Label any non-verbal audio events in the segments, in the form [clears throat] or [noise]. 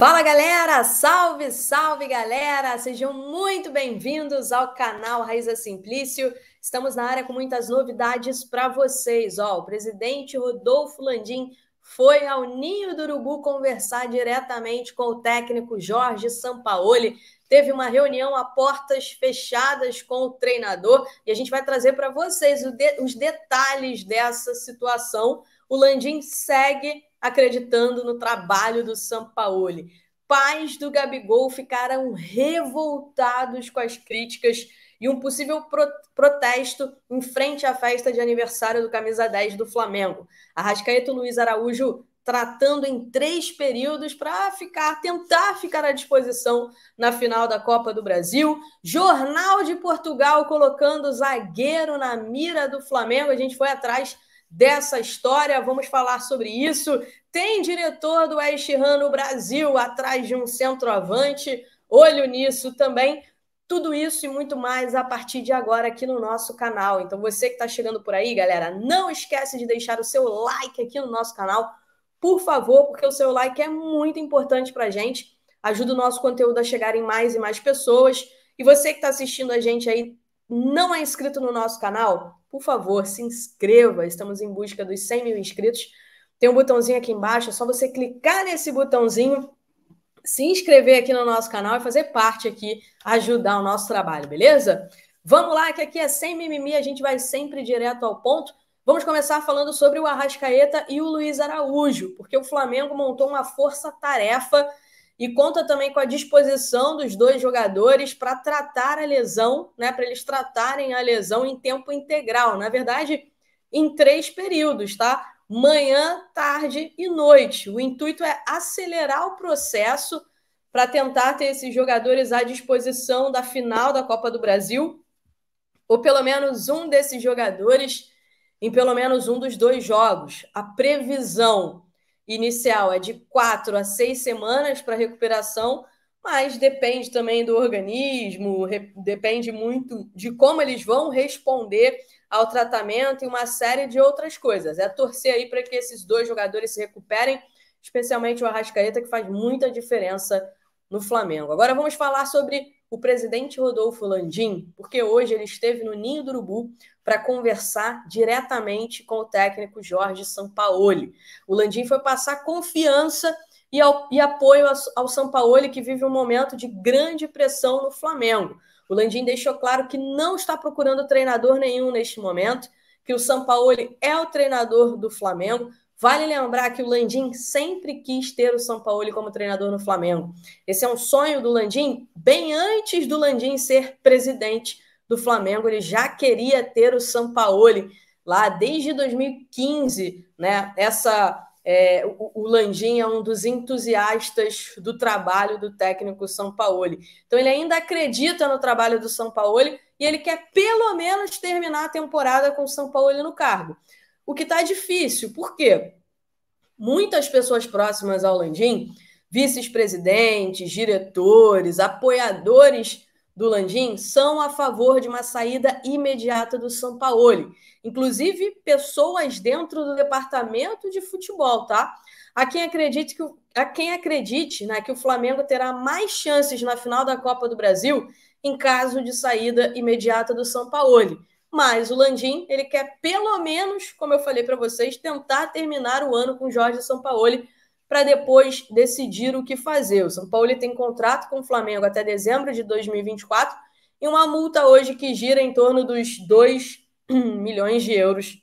Fala galera, salve, salve galera! Sejam muito bem-vindos ao canal Raiza Simplício. Estamos na área com muitas novidades para vocês. Ó, o presidente Rodolfo Landim foi ao Ninho do Urubu conversar diretamente com o técnico Jorge Sampaoli. Teve uma reunião a portas fechadas com o treinador e a gente vai trazer para vocês de os detalhes dessa situação o Landim segue acreditando no trabalho do Sampaoli. Pais do Gabigol ficaram revoltados com as críticas e um possível protesto em frente à festa de aniversário do camisa 10 do Flamengo. Arrascaeta Luiz Araújo tratando em três períodos para ficar, tentar ficar à disposição na final da Copa do Brasil. Jornal de Portugal colocando zagueiro na mira do Flamengo. A gente foi atrás dessa história, vamos falar sobre isso. Tem diretor do West Ham no Brasil atrás de um centroavante, olho nisso também. Tudo isso e muito mais a partir de agora aqui no nosso canal. Então você que está chegando por aí, galera, não esquece de deixar o seu like aqui no nosso canal, por favor, porque o seu like é muito importante para gente. Ajuda o nosso conteúdo a chegar em mais e mais pessoas. E você que está assistindo a gente aí, não é inscrito no nosso canal, por favor, se inscreva. Estamos em busca dos 100 mil inscritos. Tem um botãozinho aqui embaixo, é só você clicar nesse botãozinho, se inscrever aqui no nosso canal e fazer parte aqui, ajudar o nosso trabalho, beleza? Vamos lá, que aqui é sem mimimi, a gente vai sempre direto ao ponto. Vamos começar falando sobre o Arrascaeta e o Luiz Araújo, porque o Flamengo montou uma força-tarefa e conta também com a disposição dos dois jogadores para tratar a lesão, né, para eles tratarem a lesão em tempo integral, na verdade, em três períodos, tá? Manhã, tarde e noite. O intuito é acelerar o processo para tentar ter esses jogadores à disposição da final da Copa do Brasil, ou pelo menos um desses jogadores em pelo menos um dos dois jogos. A previsão inicial é de quatro a seis semanas para recuperação, mas depende também do organismo, depende muito de como eles vão responder ao tratamento e uma série de outras coisas. É torcer aí para que esses dois jogadores se recuperem, especialmente o Arrascaeta, que faz muita diferença no Flamengo. Agora vamos falar sobre o presidente Rodolfo Landim, porque hoje ele esteve no Ninho do Urubu para conversar diretamente com o técnico Jorge Sampaoli. O Landim foi passar confiança e, ao, e apoio ao Sampaoli, que vive um momento de grande pressão no Flamengo. O Landim deixou claro que não está procurando treinador nenhum neste momento, que o Sampaoli é o treinador do Flamengo, Vale lembrar que o Landim sempre quis ter o São Paulo como treinador no Flamengo. Esse é um sonho do Landim, bem antes do Landim ser presidente do Flamengo, ele já queria ter o São Paulo lá desde 2015, né? Essa é, o, o Landim é um dos entusiastas do trabalho do técnico São Paulo. Então ele ainda acredita no trabalho do São Paulo e ele quer pelo menos terminar a temporada com o São Paulo no cargo o que está difícil. Por quê? Muitas pessoas próximas ao Landim, vice presidentes diretores, apoiadores do Landim, são a favor de uma saída imediata do São Paulo. Inclusive, pessoas dentro do departamento de futebol, tá? A quem acredite que, a quem acredite, né, que o Flamengo terá mais chances na final da Copa do Brasil em caso de saída imediata do São Paulo. Mas o Landim, ele quer pelo menos, como eu falei para vocês, tentar terminar o ano com Jorge Sampaoli para depois decidir o que fazer. O São Paulo tem contrato com o Flamengo até dezembro de 2024 e uma multa hoje que gira em torno dos 2 [clears throat] milhões de euros.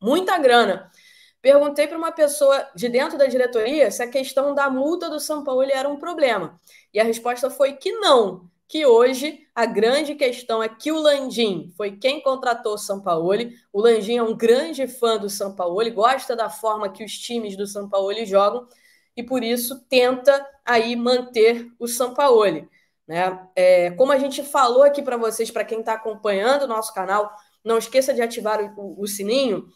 Muita grana. Perguntei para uma pessoa de dentro da diretoria se a questão da multa do São Paulo era um problema. E a resposta foi que não que hoje a grande questão é que o Landim foi quem contratou o Sampaoli. O Landim é um grande fã do Sampaoli, gosta da forma que os times do Sampaoli jogam e por isso tenta aí manter o Sampaoli. Né? É, como a gente falou aqui para vocês, para quem está acompanhando o nosso canal, não esqueça de ativar o, o, o sininho.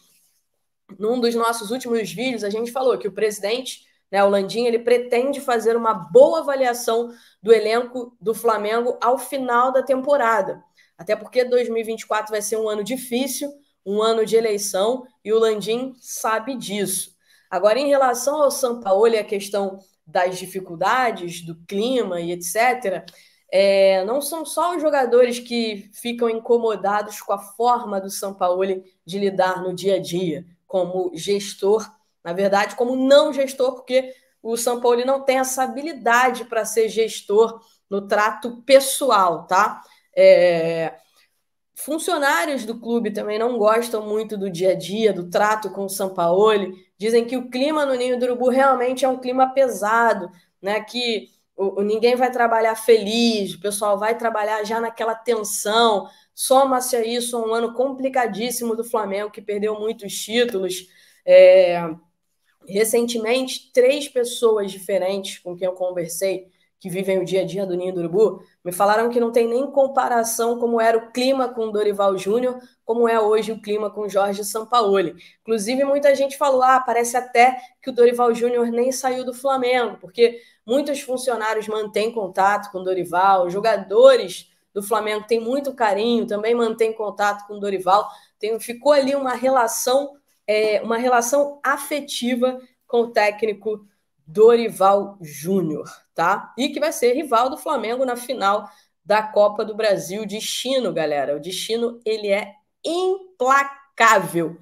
Num dos nossos últimos vídeos, a gente falou que o presidente né? O Landim ele pretende fazer uma boa avaliação do elenco do Flamengo ao final da temporada. Até porque 2024 vai ser um ano difícil, um ano de eleição, e o Landim sabe disso. Agora, em relação ao Sampaoli e a questão das dificuldades, do clima e etc., é, não são só os jogadores que ficam incomodados com a forma do Sampaoli de lidar no dia a dia, como gestor na verdade, como não gestor, porque o São Paulo não tem essa habilidade para ser gestor no trato pessoal, tá? É... Funcionários do clube também não gostam muito do dia a dia, do trato com o Sampaoli. Dizem que o clima no Ninho do Urubu realmente é um clima pesado, né? Que o, o, ninguém vai trabalhar feliz, o pessoal vai trabalhar já naquela tensão. Soma-se a isso um ano complicadíssimo do Flamengo, que perdeu muitos títulos. É... Recentemente, três pessoas diferentes com quem eu conversei, que vivem o dia a dia do Ninho do Urubu, me falaram que não tem nem comparação como era o clima com Dorival Júnior, como é hoje o clima com Jorge Sampaoli. Inclusive, muita gente falou: ah, parece até que o Dorival Júnior nem saiu do Flamengo, porque muitos funcionários mantêm contato com Dorival, jogadores do Flamengo têm muito carinho, também mantêm contato com Dorival, tem, ficou ali uma relação é, uma relação afetiva com o técnico Dorival Júnior, tá? E que vai ser rival do Flamengo na final da Copa do Brasil. Destino, galera. O destino, ele é implacável.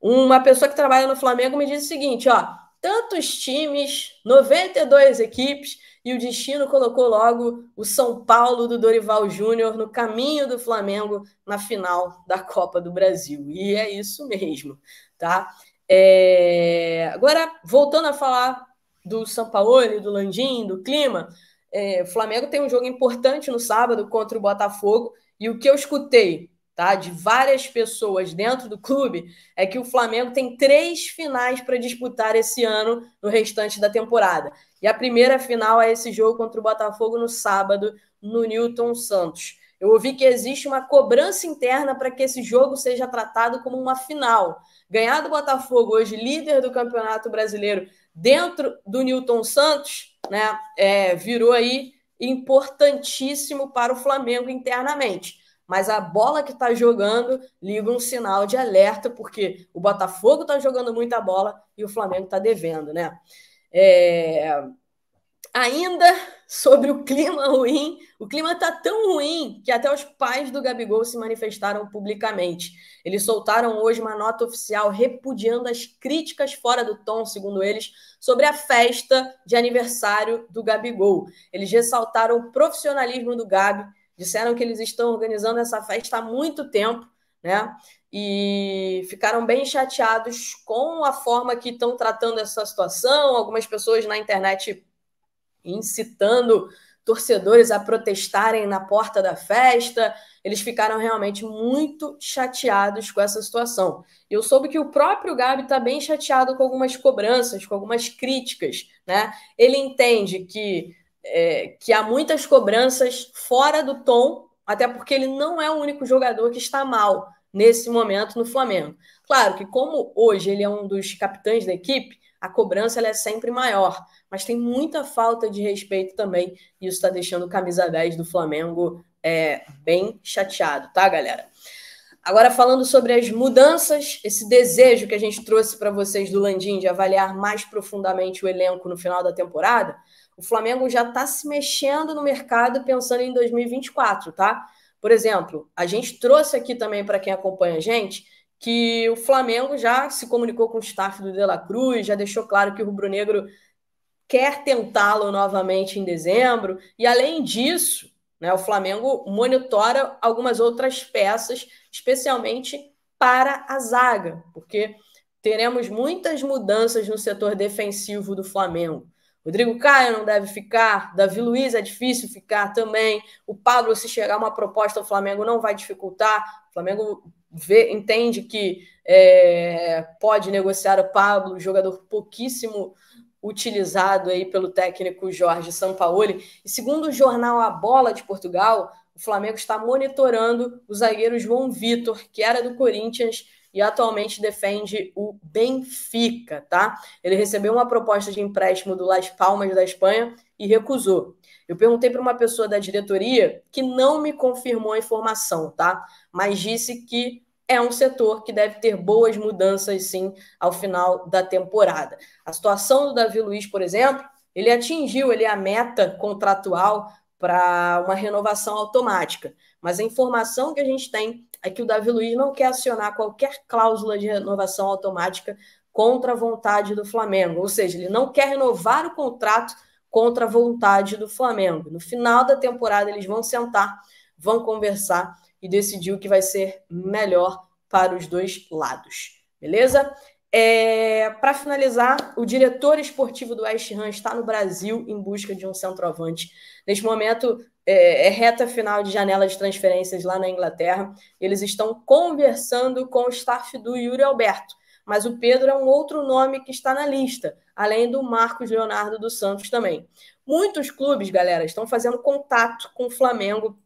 Uma pessoa que trabalha no Flamengo me diz o seguinte, ó, tantos times, 92 equipes, e o destino colocou logo o São Paulo do Dorival Júnior no caminho do Flamengo na final da Copa do Brasil. E é isso mesmo, tá? É... Agora, voltando a falar do São Paulo, do Landim, do clima, é... o Flamengo tem um jogo importante no sábado contra o Botafogo, e o que eu escutei tá? De várias pessoas dentro do clube, é que o Flamengo tem três finais para disputar esse ano no restante da temporada. E a primeira final é esse jogo contra o Botafogo no sábado, no Newton Santos. Eu ouvi que existe uma cobrança interna para que esse jogo seja tratado como uma final. Ganhar do Botafogo, hoje líder do Campeonato Brasileiro, dentro do Newton Santos, né, é, virou aí importantíssimo para o Flamengo internamente mas a bola que está jogando liga um sinal de alerta, porque o Botafogo está jogando muita bola e o Flamengo está devendo, né? É... Ainda sobre o clima ruim, o clima está tão ruim que até os pais do Gabigol se manifestaram publicamente. Eles soltaram hoje uma nota oficial repudiando as críticas fora do tom, segundo eles, sobre a festa de aniversário do Gabigol. Eles ressaltaram o profissionalismo do Gabi Disseram que eles estão organizando essa festa há muito tempo, né? E ficaram bem chateados com a forma que estão tratando essa situação. Algumas pessoas na internet incitando torcedores a protestarem na porta da festa. Eles ficaram realmente muito chateados com essa situação. eu soube que o próprio Gabi está bem chateado com algumas cobranças, com algumas críticas. Né? Ele entende que é, que há muitas cobranças fora do tom, até porque ele não é o único jogador que está mal nesse momento no Flamengo. Claro que, como hoje ele é um dos capitães da equipe, a cobrança é sempre maior, mas tem muita falta de respeito também, e isso está deixando o camisa 10 do Flamengo é, bem chateado, tá, galera? Agora, falando sobre as mudanças, esse desejo que a gente trouxe para vocês do Landim de avaliar mais profundamente o elenco no final da temporada, o Flamengo já está se mexendo no mercado pensando em 2024, tá? Por exemplo, a gente trouxe aqui também para quem acompanha a gente que o Flamengo já se comunicou com o staff do De La Cruz, já deixou claro que o Rubro Negro quer tentá-lo novamente em dezembro. E além disso, né? O Flamengo monitora algumas outras peças, especialmente para a zaga, porque teremos muitas mudanças no setor defensivo do Flamengo. Rodrigo Caio não deve ficar, Davi Luiz é difícil ficar também. O Pablo, se chegar uma proposta ao Flamengo, não vai dificultar. O Flamengo vê, entende que é, pode negociar o Pablo, jogador pouquíssimo utilizado aí pelo técnico Jorge Sampaoli. E segundo o jornal A Bola de Portugal, o Flamengo está monitorando o zagueiro João Vitor, que era do Corinthians e atualmente defende o Benfica, tá? Ele recebeu uma proposta de empréstimo do Las Palmas da Espanha e recusou. Eu perguntei para uma pessoa da diretoria que não me confirmou a informação, tá? Mas disse que é um setor que deve ter boas mudanças, sim, ao final da temporada. A situação do Davi Luiz, por exemplo, ele atingiu ele, é a meta contratual para uma renovação automática. Mas a informação que a gente tem é que o Davi Luiz não quer acionar qualquer cláusula de renovação automática contra a vontade do Flamengo. Ou seja, ele não quer renovar o contrato contra a vontade do Flamengo. No final da temporada, eles vão sentar, vão conversar e decidir o que vai ser melhor para os dois lados. Beleza? É, para finalizar, o diretor esportivo do West Ham está no Brasil em busca de um centroavante. Neste momento, é, é, reta final de janela de transferências lá na Inglaterra. Eles estão conversando com o staff do Yuri Alberto, mas o Pedro é um outro nome que está na lista, além do Marcos Leonardo dos Santos também. Muitos clubes, galera, estão fazendo contato com o Flamengo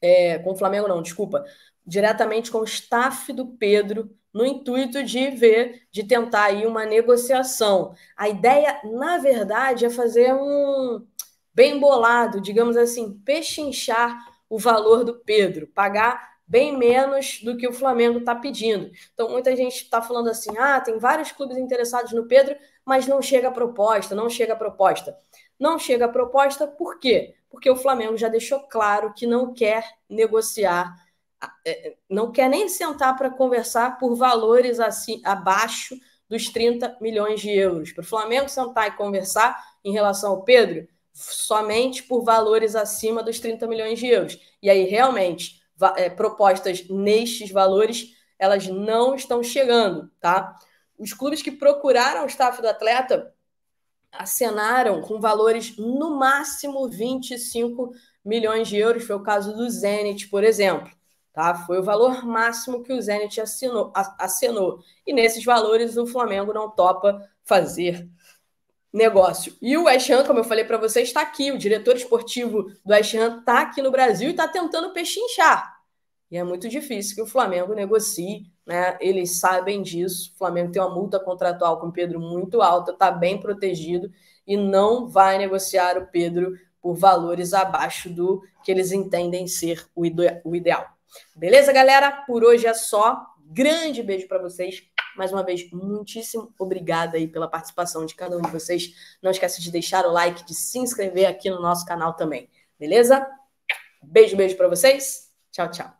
é, com o Flamengo não, desculpa, diretamente com o staff do Pedro, no intuito de ver, de tentar aí uma negociação. A ideia, na verdade, é fazer um bem bolado, digamos assim, pechinchar o valor do Pedro, pagar bem menos do que o Flamengo está pedindo. Então, muita gente está falando assim: ah, tem vários clubes interessados no Pedro, mas não chega a proposta, não chega a proposta. Não chega a proposta por quê? porque o Flamengo já deixou claro que não quer negociar, é, não quer nem sentar para conversar por valores assim abaixo dos 30 milhões de euros. Para o Flamengo sentar e conversar em relação ao Pedro, somente por valores acima dos 30 milhões de euros. E aí, realmente, é, propostas nestes valores, elas não estão chegando, tá? Os clubes que procuraram o staff do atleta acenaram com valores no máximo 25 milhões de euros. Foi o caso do Zenit, por exemplo. Tá? Foi o valor máximo que o Zenit assinou, acenou. E nesses valores o Flamengo não topa fazer negócio. E o West Ham, como eu falei para vocês, está aqui. O diretor esportivo do West Ham está aqui no Brasil e está tentando pechinchar. E é muito difícil que o Flamengo negocie, né? Eles sabem disso. O Flamengo tem uma multa contratual com o Pedro muito alta, está bem protegido e não vai negociar o Pedro por valores abaixo do que eles entendem ser o, ide o ideal. Beleza, galera? Por hoje é só. Grande beijo para vocês. Mais uma vez, muitíssimo obrigada aí pela participação de cada um de vocês. Não esqueça de deixar o like, de se inscrever aqui no nosso canal também. Beleza? Beijo, beijo para vocês. Tchau, tchau.